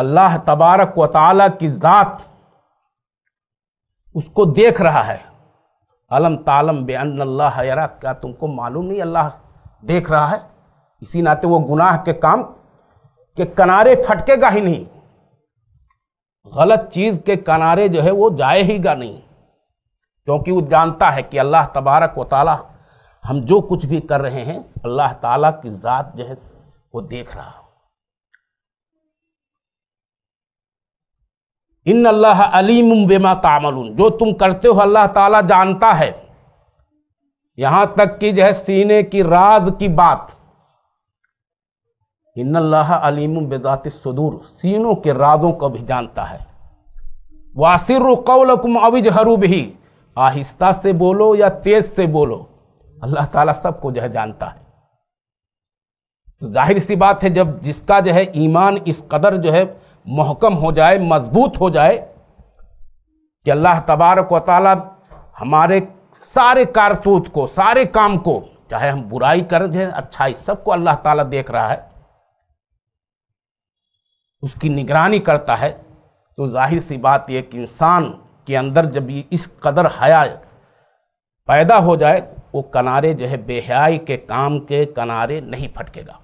अल्लाह तबारक व ताली की ज़ात उसको देख रहा है अलम तालम बे अल्लाह यरा क्या तुमको मालूम नहीं अल्लाह देख रहा है इसी नाते वो गुनाह के काम के किनारे फटकेगा ही नहीं गलत चीज़ के किनारे जो है वो जाए हीगा नहीं क्योंकि वो जानता है कि अल्लाह तबारक व ताली हम जो कुछ भी कर रहे हैं अल्लाह ताला की ज़ात जो है वो देख रहा है इन अल्लाह अलीम बेमा तामलून जो तुम करते हो अल्लाह ताला जानता है यहां तक कि जो है सीने की राज की बात इन अल्लाह अलीम बेजात सदूर सीनों के राजों को भी जानता है वासिर कौलकुम अविज हरू भी आहिस्ता से बोलो या तेज से बोलो अल्लाह ताला को जो है जानता है तो जाहिर सी बात है जब जिसका जो है ईमान इस कदर जो है महकम हो जाए मजबूत हो जाए कि अल्लाह तबारक व हमारे सारे कारतूत को सारे काम को चाहे हम बुराई कर दें अच्छाई सबको अल्लाह ताला देख रहा है उसकी निगरानी करता है तो जाहिर सी बात यह कि इंसान के अंदर जब इस कदर हया पैदा हो जाए वो किनारे जो है बेहयाई के काम के किनारे नहीं फटकेगा